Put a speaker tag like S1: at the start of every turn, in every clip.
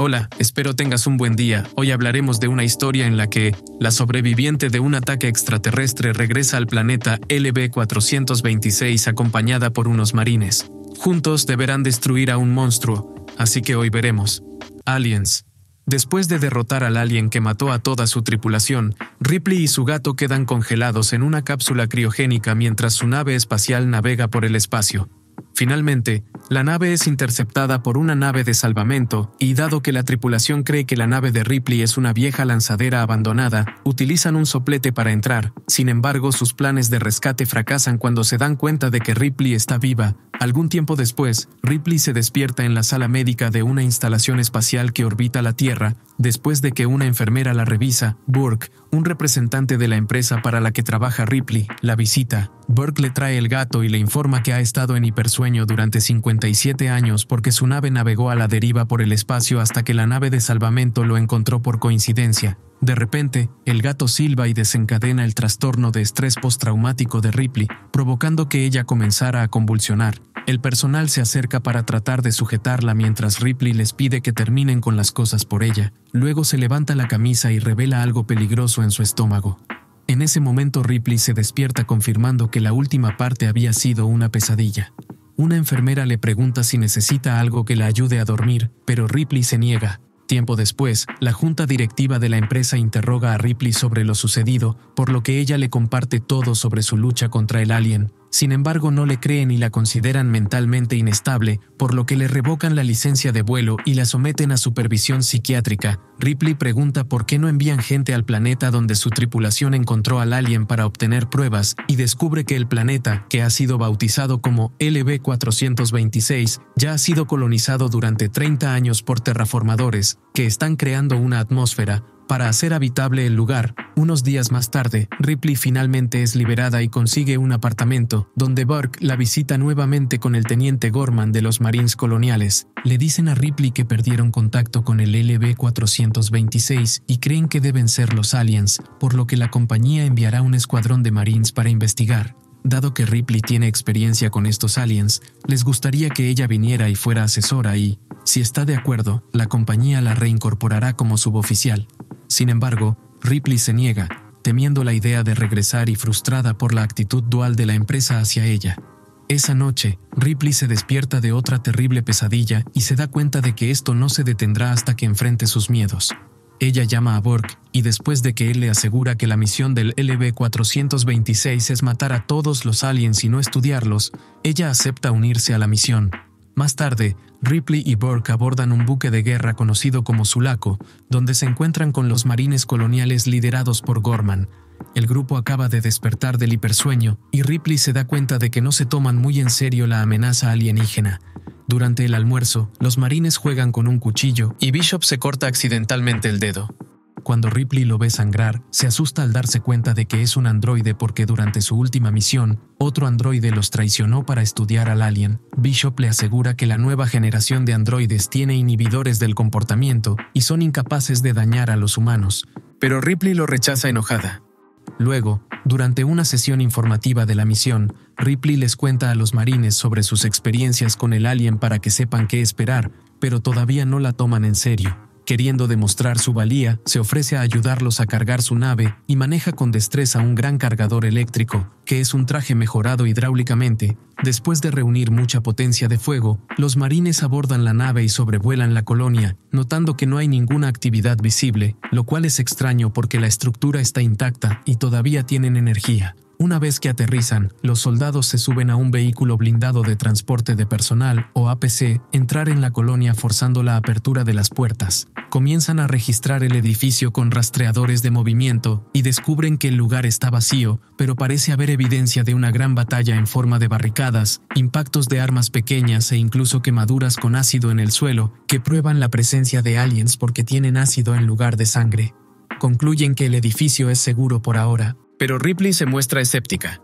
S1: Hola, espero tengas un buen día. Hoy hablaremos de una historia en la que la sobreviviente de un ataque extraterrestre regresa al planeta LB-426 acompañada por unos marines. Juntos deberán destruir a un monstruo, así que hoy veremos. Aliens. Después de derrotar al alien que mató a toda su tripulación, Ripley y su gato quedan congelados en una cápsula criogénica mientras su nave espacial navega por el espacio. Finalmente, la nave es interceptada por una nave de salvamento, y dado que la tripulación cree que la nave de Ripley es una vieja lanzadera abandonada, utilizan un soplete para entrar, sin embargo sus planes de rescate fracasan cuando se dan cuenta de que Ripley está viva. Algún tiempo después, Ripley se despierta en la sala médica de una instalación espacial que orbita la Tierra, después de que una enfermera la revisa, Burke, un representante de la empresa para la que trabaja Ripley, la visita. Burke le trae el gato y le informa que ha estado en hipersueño durante 57 años porque su nave navegó a la deriva por el espacio hasta que la nave de salvamento lo encontró por coincidencia. De repente, el gato silba y desencadena el trastorno de estrés postraumático de Ripley, provocando que ella comenzara a convulsionar. El personal se acerca para tratar de sujetarla mientras Ripley les pide que terminen con las cosas por ella. Luego se levanta la camisa y revela algo peligroso en su estómago. En ese momento Ripley se despierta confirmando que la última parte había sido una pesadilla. Una enfermera le pregunta si necesita algo que la ayude a dormir, pero Ripley se niega. Tiempo después, la junta directiva de la empresa interroga a Ripley sobre lo sucedido, por lo que ella le comparte todo sobre su lucha contra el alien, sin embargo, no le creen y la consideran mentalmente inestable, por lo que le revocan la licencia de vuelo y la someten a supervisión psiquiátrica. Ripley pregunta por qué no envían gente al planeta donde su tripulación encontró al alien para obtener pruebas y descubre que el planeta, que ha sido bautizado como LB-426, ya ha sido colonizado durante 30 años por terraformadores, que están creando una atmósfera, para hacer habitable el lugar, unos días más tarde, Ripley finalmente es liberada y consigue un apartamento, donde Burke la visita nuevamente con el teniente Gorman de los Marines coloniales. Le dicen a Ripley que perdieron contacto con el LB-426 y creen que deben ser los aliens, por lo que la compañía enviará un escuadrón de Marines para investigar. Dado que Ripley tiene experiencia con estos aliens, les gustaría que ella viniera y fuera asesora y, si está de acuerdo, la compañía la reincorporará como suboficial. Sin embargo, Ripley se niega, temiendo la idea de regresar y frustrada por la actitud dual de la empresa hacia ella. Esa noche, Ripley se despierta de otra terrible pesadilla y se da cuenta de que esto no se detendrá hasta que enfrente sus miedos. Ella llama a Borg, y después de que él le asegura que la misión del LB-426 es matar a todos los aliens y no estudiarlos, ella acepta unirse a la misión. Más tarde, Ripley y Burke abordan un buque de guerra conocido como Sulaco, donde se encuentran con los marines coloniales liderados por Gorman. El grupo acaba de despertar del hipersueño y Ripley se da cuenta de que no se toman muy en serio la amenaza alienígena. Durante el almuerzo, los marines juegan con un cuchillo y Bishop se corta accidentalmente el dedo. Cuando Ripley lo ve sangrar, se asusta al darse cuenta de que es un androide porque durante su última misión, otro androide los traicionó para estudiar al alien. Bishop le asegura que la nueva generación de androides tiene inhibidores del comportamiento y son incapaces de dañar a los humanos, pero Ripley lo rechaza enojada. Luego, durante una sesión informativa de la misión, Ripley les cuenta a los marines sobre sus experiencias con el alien para que sepan qué esperar, pero todavía no la toman en serio. Queriendo demostrar su valía, se ofrece a ayudarlos a cargar su nave y maneja con destreza un gran cargador eléctrico, que es un traje mejorado hidráulicamente. Después de reunir mucha potencia de fuego, los marines abordan la nave y sobrevuelan la colonia, notando que no hay ninguna actividad visible, lo cual es extraño porque la estructura está intacta y todavía tienen energía. Una vez que aterrizan, los soldados se suben a un vehículo blindado de transporte de personal o APC, entrar en la colonia forzando la apertura de las puertas. Comienzan a registrar el edificio con rastreadores de movimiento y descubren que el lugar está vacío, pero parece haber evidencia de una gran batalla en forma de barricadas, impactos de armas pequeñas e incluso quemaduras con ácido en el suelo, que prueban la presencia de aliens porque tienen ácido en lugar de sangre. Concluyen que el edificio es seguro por ahora, pero Ripley se muestra escéptica.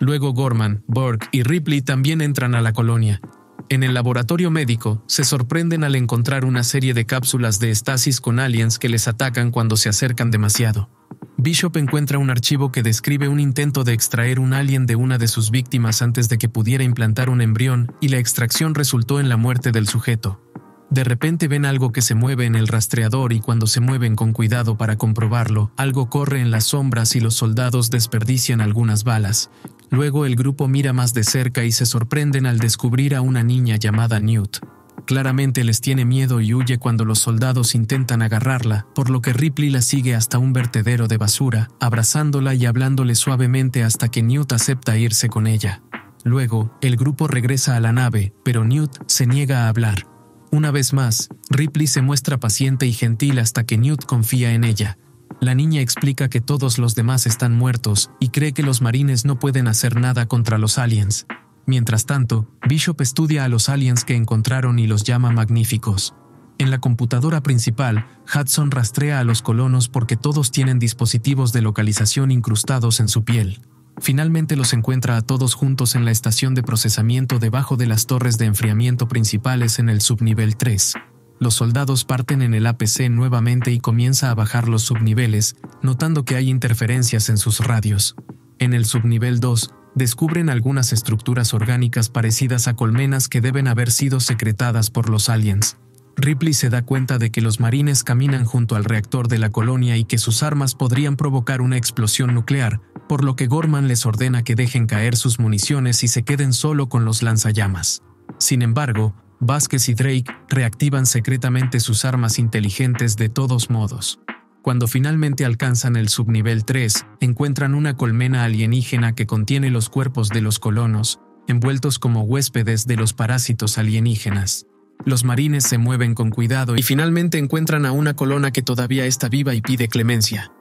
S1: Luego Gorman, Burke y Ripley también entran a la colonia. En el laboratorio médico, se sorprenden al encontrar una serie de cápsulas de estasis con aliens que les atacan cuando se acercan demasiado. Bishop encuentra un archivo que describe un intento de extraer un alien de una de sus víctimas antes de que pudiera implantar un embrión y la extracción resultó en la muerte del sujeto. De repente ven algo que se mueve en el rastreador y cuando se mueven con cuidado para comprobarlo, algo corre en las sombras y los soldados desperdician algunas balas. Luego el grupo mira más de cerca y se sorprenden al descubrir a una niña llamada Newt. Claramente les tiene miedo y huye cuando los soldados intentan agarrarla, por lo que Ripley la sigue hasta un vertedero de basura, abrazándola y hablándole suavemente hasta que Newt acepta irse con ella. Luego, el grupo regresa a la nave, pero Newt se niega a hablar. Una vez más, Ripley se muestra paciente y gentil hasta que Newt confía en ella. La niña explica que todos los demás están muertos y cree que los marines no pueden hacer nada contra los aliens. Mientras tanto, Bishop estudia a los aliens que encontraron y los llama magníficos. En la computadora principal, Hudson rastrea a los colonos porque todos tienen dispositivos de localización incrustados en su piel. Finalmente los encuentra a todos juntos en la estación de procesamiento debajo de las torres de enfriamiento principales en el subnivel 3. Los soldados parten en el APC nuevamente y comienza a bajar los subniveles, notando que hay interferencias en sus radios. En el subnivel 2, descubren algunas estructuras orgánicas parecidas a colmenas que deben haber sido secretadas por los aliens. Ripley se da cuenta de que los marines caminan junto al reactor de la colonia y que sus armas podrían provocar una explosión nuclear, por lo que Gorman les ordena que dejen caer sus municiones y se queden solo con los lanzallamas. Sin embargo, Vázquez y Drake reactivan secretamente sus armas inteligentes de todos modos. Cuando finalmente alcanzan el subnivel 3, encuentran una colmena alienígena que contiene los cuerpos de los colonos, envueltos como huéspedes de los parásitos alienígenas. Los marines se mueven con cuidado y finalmente encuentran a una colona que todavía está viva y pide clemencia.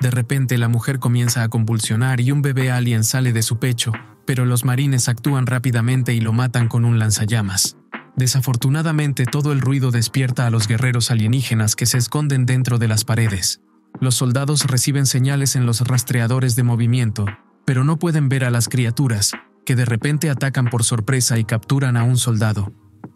S1: De repente la mujer comienza a convulsionar y un bebé alien sale de su pecho, pero los marines actúan rápidamente y lo matan con un lanzallamas. Desafortunadamente todo el ruido despierta a los guerreros alienígenas que se esconden dentro de las paredes. Los soldados reciben señales en los rastreadores de movimiento, pero no pueden ver a las criaturas, que de repente atacan por sorpresa y capturan a un soldado.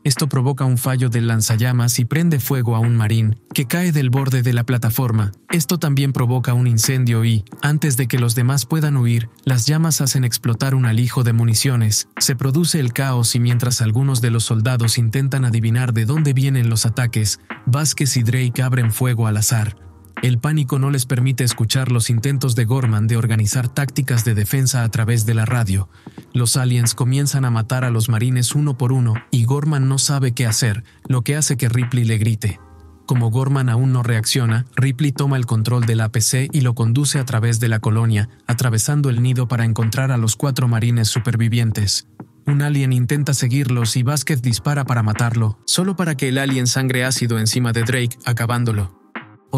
S1: Esto provoca un fallo del lanzallamas y prende fuego a un marín, que cae del borde de la plataforma. Esto también provoca un incendio y, antes de que los demás puedan huir, las llamas hacen explotar un alijo de municiones. Se produce el caos y mientras algunos de los soldados intentan adivinar de dónde vienen los ataques, Vázquez y Drake abren fuego al azar el pánico no les permite escuchar los intentos de Gorman de organizar tácticas de defensa a través de la radio. Los aliens comienzan a matar a los marines uno por uno y Gorman no sabe qué hacer, lo que hace que Ripley le grite. Como Gorman aún no reacciona, Ripley toma el control del APC y lo conduce a través de la colonia, atravesando el nido para encontrar a los cuatro marines supervivientes. Un alien intenta seguirlos y Vázquez dispara para matarlo, solo para que el alien sangre ácido encima de Drake, acabándolo.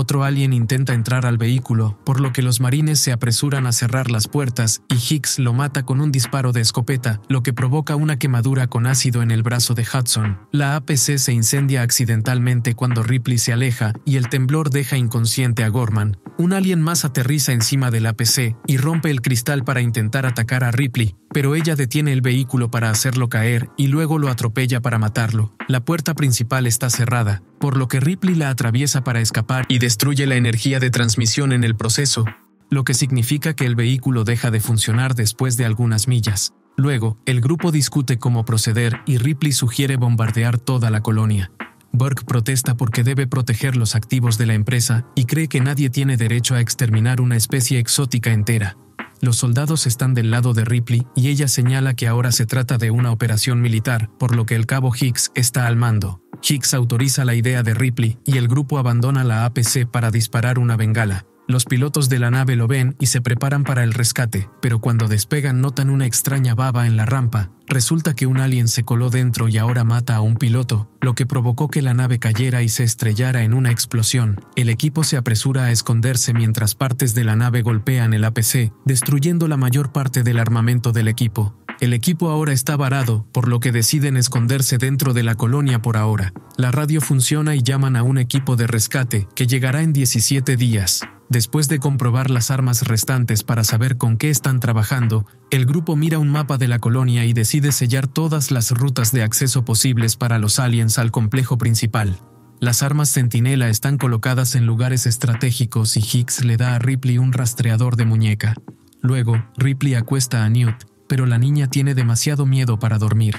S1: Otro alien intenta entrar al vehículo, por lo que los marines se apresuran a cerrar las puertas y Hicks lo mata con un disparo de escopeta, lo que provoca una quemadura con ácido en el brazo de Hudson. La APC se incendia accidentalmente cuando Ripley se aleja y el temblor deja inconsciente a Gorman. Un alien más aterriza encima del APC y rompe el cristal para intentar atacar a Ripley, pero ella detiene el vehículo para hacerlo caer y luego lo atropella para matarlo. La puerta principal está cerrada, por lo que Ripley la atraviesa para escapar y destruye la energía de transmisión en el proceso, lo que significa que el vehículo deja de funcionar después de algunas millas. Luego, el grupo discute cómo proceder y Ripley sugiere bombardear toda la colonia. Burke protesta porque debe proteger los activos de la empresa y cree que nadie tiene derecho a exterminar una especie exótica entera. Los soldados están del lado de Ripley y ella señala que ahora se trata de una operación militar, por lo que el cabo Hicks está al mando. Hicks autoriza la idea de Ripley y el grupo abandona la APC para disparar una bengala. Los pilotos de la nave lo ven y se preparan para el rescate, pero cuando despegan notan una extraña baba en la rampa. Resulta que un alien se coló dentro y ahora mata a un piloto, lo que provocó que la nave cayera y se estrellara en una explosión. El equipo se apresura a esconderse mientras partes de la nave golpean el APC, destruyendo la mayor parte del armamento del equipo. El equipo ahora está varado, por lo que deciden esconderse dentro de la colonia por ahora. La radio funciona y llaman a un equipo de rescate, que llegará en 17 días. Después de comprobar las armas restantes para saber con qué están trabajando, el grupo mira un mapa de la colonia y decide sellar todas las rutas de acceso posibles para los aliens al complejo principal. Las armas centinela están colocadas en lugares estratégicos y Hicks le da a Ripley un rastreador de muñeca. Luego, Ripley acuesta a Newt, pero la niña tiene demasiado miedo para dormir.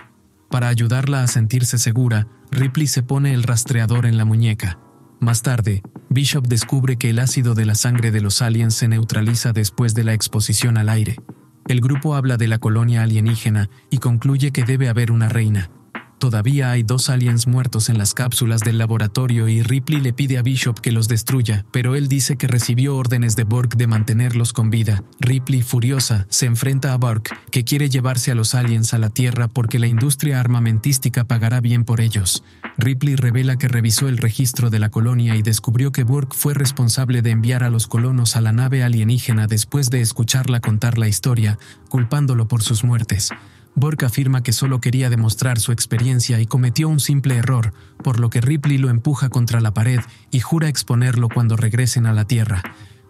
S1: Para ayudarla a sentirse segura, Ripley se pone el rastreador en la muñeca. Más tarde, Bishop descubre que el ácido de la sangre de los aliens se neutraliza después de la exposición al aire. El grupo habla de la colonia alienígena y concluye que debe haber una reina, Todavía hay dos aliens muertos en las cápsulas del laboratorio y Ripley le pide a Bishop que los destruya, pero él dice que recibió órdenes de Burke de mantenerlos con vida. Ripley, furiosa, se enfrenta a Burke, que quiere llevarse a los aliens a la Tierra porque la industria armamentística pagará bien por ellos. Ripley revela que revisó el registro de la colonia y descubrió que Burke fue responsable de enviar a los colonos a la nave alienígena después de escucharla contar la historia, culpándolo por sus muertes. Bork afirma que solo quería demostrar su experiencia y cometió un simple error, por lo que Ripley lo empuja contra la pared y jura exponerlo cuando regresen a la Tierra.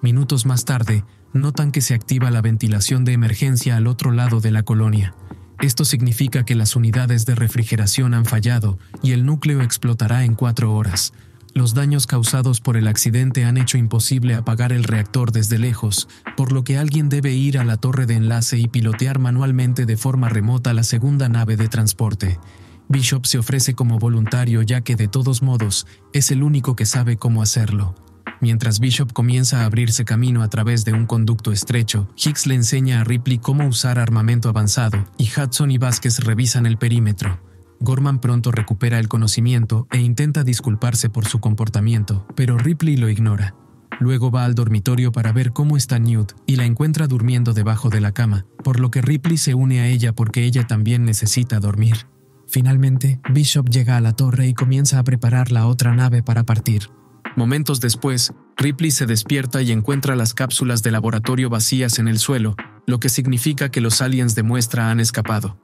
S1: Minutos más tarde, notan que se activa la ventilación de emergencia al otro lado de la colonia. Esto significa que las unidades de refrigeración han fallado y el núcleo explotará en cuatro horas. Los daños causados por el accidente han hecho imposible apagar el reactor desde lejos, por lo que alguien debe ir a la torre de enlace y pilotear manualmente de forma remota la segunda nave de transporte. Bishop se ofrece como voluntario ya que de todos modos es el único que sabe cómo hacerlo. Mientras Bishop comienza a abrirse camino a través de un conducto estrecho, Hicks le enseña a Ripley cómo usar armamento avanzado, y Hudson y Vázquez revisan el perímetro. Gorman pronto recupera el conocimiento e intenta disculparse por su comportamiento, pero Ripley lo ignora. Luego va al dormitorio para ver cómo está Newt y la encuentra durmiendo debajo de la cama, por lo que Ripley se une a ella porque ella también necesita dormir. Finalmente, Bishop llega a la torre y comienza a preparar la otra nave para partir. Momentos después, Ripley se despierta y encuentra las cápsulas de laboratorio vacías en el suelo, lo que significa que los aliens de muestra han escapado.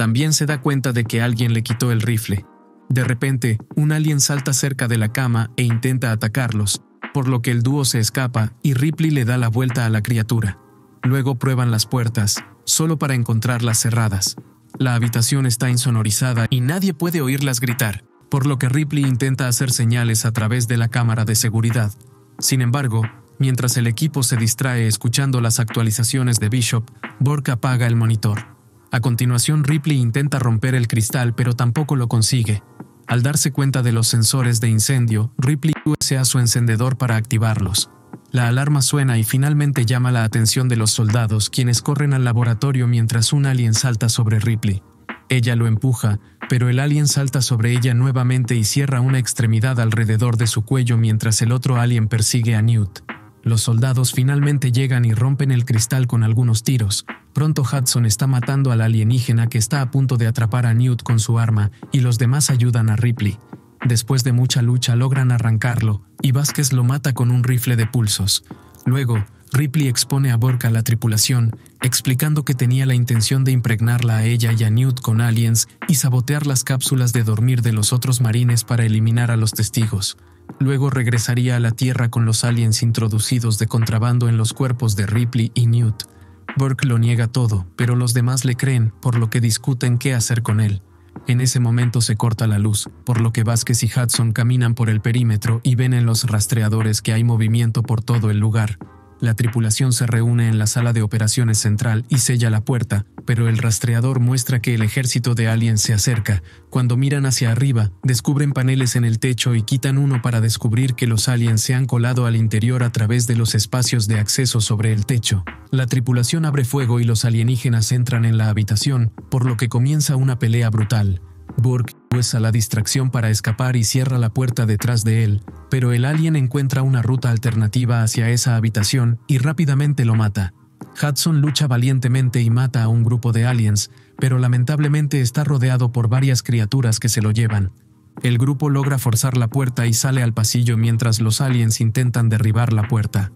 S1: También se da cuenta de que alguien le quitó el rifle. De repente, un alien salta cerca de la cama e intenta atacarlos, por lo que el dúo se escapa y Ripley le da la vuelta a la criatura. Luego prueban las puertas, solo para encontrarlas cerradas. La habitación está insonorizada y nadie puede oírlas gritar, por lo que Ripley intenta hacer señales a través de la cámara de seguridad. Sin embargo, mientras el equipo se distrae escuchando las actualizaciones de Bishop, Bork apaga el monitor. A continuación Ripley intenta romper el cristal pero tampoco lo consigue. Al darse cuenta de los sensores de incendio, Ripley usa su encendedor para activarlos. La alarma suena y finalmente llama la atención de los soldados, quienes corren al laboratorio mientras un alien salta sobre Ripley. Ella lo empuja, pero el alien salta sobre ella nuevamente y cierra una extremidad alrededor de su cuello mientras el otro alien persigue a Newt. Los soldados finalmente llegan y rompen el cristal con algunos tiros, Pronto Hudson está matando al alienígena que está a punto de atrapar a Newt con su arma y los demás ayudan a Ripley. Después de mucha lucha logran arrancarlo y Vázquez lo mata con un rifle de pulsos. Luego, Ripley expone a Borca la tripulación, explicando que tenía la intención de impregnarla a ella y a Newt con aliens y sabotear las cápsulas de dormir de los otros marines para eliminar a los testigos. Luego regresaría a la Tierra con los aliens introducidos de contrabando en los cuerpos de Ripley y Newt. Burke lo niega todo, pero los demás le creen, por lo que discuten qué hacer con él. En ese momento se corta la luz, por lo que Vázquez y Hudson caminan por el perímetro y ven en los rastreadores que hay movimiento por todo el lugar. La tripulación se reúne en la sala de operaciones central y sella la puerta, pero el rastreador muestra que el ejército de aliens se acerca. Cuando miran hacia arriba, descubren paneles en el techo y quitan uno para descubrir que los aliens se han colado al interior a través de los espacios de acceso sobre el techo. La tripulación abre fuego y los alienígenas entran en la habitación, por lo que comienza una pelea brutal. Burke usa pues la distracción para escapar y cierra la puerta detrás de él, pero el alien encuentra una ruta alternativa hacia esa habitación y rápidamente lo mata. Hudson lucha valientemente y mata a un grupo de aliens, pero lamentablemente está rodeado por varias criaturas que se lo llevan. El grupo logra forzar la puerta y sale al pasillo mientras los aliens intentan derribar la puerta.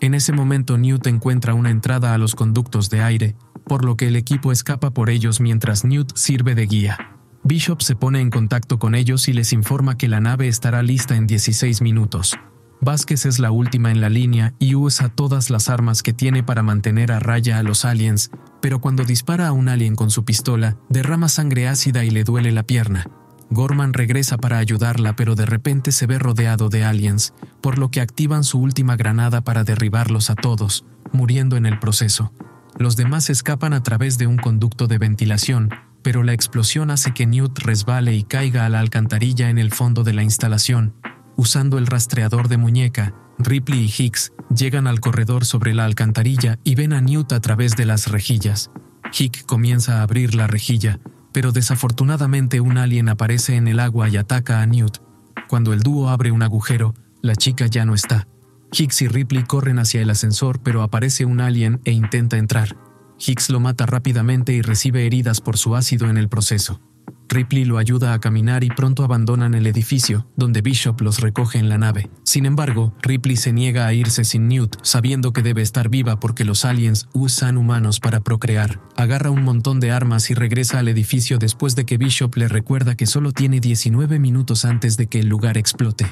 S1: En ese momento Newt encuentra una entrada a los conductos de aire, por lo que el equipo escapa por ellos mientras Newt sirve de guía. Bishop se pone en contacto con ellos y les informa que la nave estará lista en 16 minutos. Vázquez es la última en la línea y usa todas las armas que tiene para mantener a raya a los aliens, pero cuando dispara a un alien con su pistola, derrama sangre ácida y le duele la pierna. Gorman regresa para ayudarla, pero de repente se ve rodeado de aliens, por lo que activan su última granada para derribarlos a todos, muriendo en el proceso. Los demás escapan a través de un conducto de ventilación, pero la explosión hace que Newt resbale y caiga a la alcantarilla en el fondo de la instalación. Usando el rastreador de muñeca, Ripley y Hicks llegan al corredor sobre la alcantarilla y ven a Newt a través de las rejillas. Hick comienza a abrir la rejilla, pero desafortunadamente un alien aparece en el agua y ataca a Newt. Cuando el dúo abre un agujero, la chica ya no está. Hicks y Ripley corren hacia el ascensor, pero aparece un alien e intenta entrar. Hicks lo mata rápidamente y recibe heridas por su ácido en el proceso. Ripley lo ayuda a caminar y pronto abandonan el edificio, donde Bishop los recoge en la nave. Sin embargo, Ripley se niega a irse sin Newt, sabiendo que debe estar viva porque los aliens usan humanos para procrear. Agarra un montón de armas y regresa al edificio después de que Bishop le recuerda que solo tiene 19 minutos antes de que el lugar explote.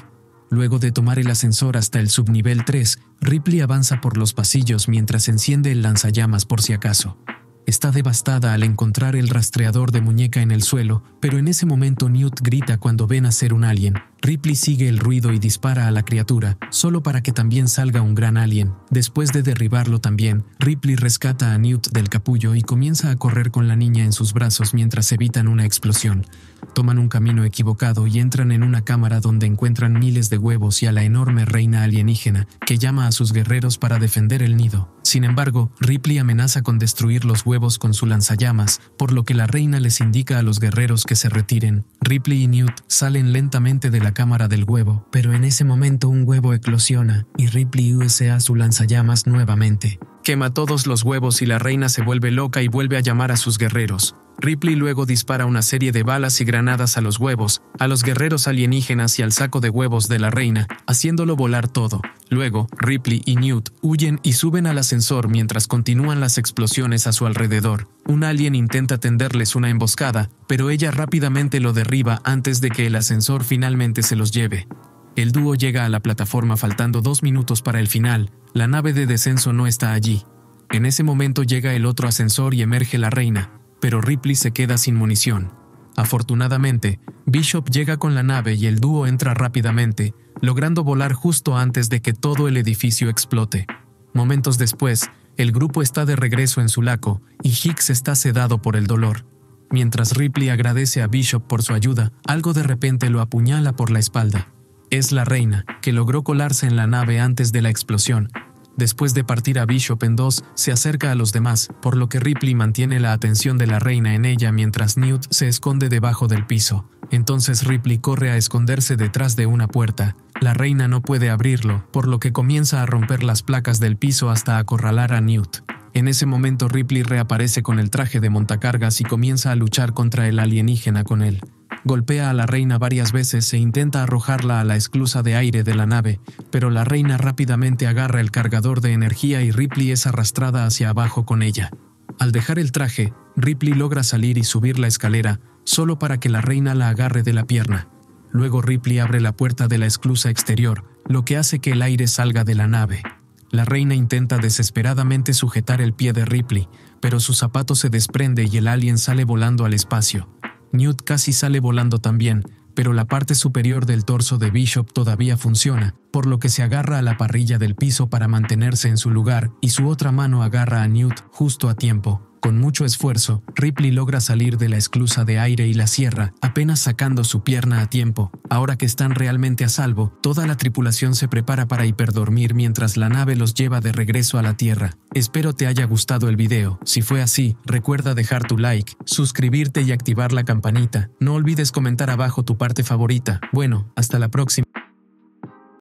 S1: Luego de tomar el ascensor hasta el subnivel 3, Ripley avanza por los pasillos mientras enciende el lanzallamas por si acaso. Está devastada al encontrar el rastreador de muñeca en el suelo, pero en ese momento Newt grita cuando ven a ser un alien, Ripley sigue el ruido y dispara a la criatura, solo para que también salga un gran alien. Después de derribarlo también, Ripley rescata a Newt del capullo y comienza a correr con la niña en sus brazos mientras evitan una explosión. Toman un camino equivocado y entran en una cámara donde encuentran miles de huevos y a la enorme reina alienígena, que llama a sus guerreros para defender el nido. Sin embargo, Ripley amenaza con destruir los huevos con su lanzallamas, por lo que la reina les indica a los guerreros que se retiren. Ripley y Newt salen lentamente de la cámara del huevo, pero en ese momento un huevo eclosiona y Ripley USA su lanzallamas nuevamente. Quema todos los huevos y la reina se vuelve loca y vuelve a llamar a sus guerreros. Ripley luego dispara una serie de balas y granadas a los huevos, a los guerreros alienígenas y al saco de huevos de la reina, haciéndolo volar todo. Luego, Ripley y Newt huyen y suben al ascensor mientras continúan las explosiones a su alrededor. Un alien intenta tenderles una emboscada, pero ella rápidamente lo derriba antes de que el ascensor finalmente se los lleve. El dúo llega a la plataforma faltando dos minutos para el final, la nave de descenso no está allí. En ese momento llega el otro ascensor y emerge la reina, pero Ripley se queda sin munición. Afortunadamente, Bishop llega con la nave y el dúo entra rápidamente, logrando volar justo antes de que todo el edificio explote. Momentos después, el grupo está de regreso en su laco y Hicks está sedado por el dolor. Mientras Ripley agradece a Bishop por su ayuda, algo de repente lo apuñala por la espalda. Es la reina, que logró colarse en la nave antes de la explosión, Después de partir a Bishop en dos, se acerca a los demás, por lo que Ripley mantiene la atención de la reina en ella mientras Newt se esconde debajo del piso. Entonces Ripley corre a esconderse detrás de una puerta. La reina no puede abrirlo, por lo que comienza a romper las placas del piso hasta acorralar a Newt. En ese momento Ripley reaparece con el traje de montacargas y comienza a luchar contra el alienígena con él. Golpea a la reina varias veces e intenta arrojarla a la esclusa de aire de la nave, pero la reina rápidamente agarra el cargador de energía y Ripley es arrastrada hacia abajo con ella. Al dejar el traje, Ripley logra salir y subir la escalera, solo para que la reina la agarre de la pierna. Luego Ripley abre la puerta de la esclusa exterior, lo que hace que el aire salga de la nave. La reina intenta desesperadamente sujetar el pie de Ripley, pero su zapato se desprende y el alien sale volando al espacio. Newt casi sale volando también, pero la parte superior del torso de Bishop todavía funciona, por lo que se agarra a la parrilla del piso para mantenerse en su lugar y su otra mano agarra a Newt justo a tiempo. Con mucho esfuerzo, Ripley logra salir de la esclusa de aire y la sierra, apenas sacando su pierna a tiempo. Ahora que están realmente a salvo, toda la tripulación se prepara para hiperdormir mientras la nave los lleva de regreso a la Tierra. Espero te haya gustado el video. Si fue así, recuerda dejar tu like, suscribirte y activar la campanita. No olvides comentar abajo tu parte favorita. Bueno, hasta la próxima.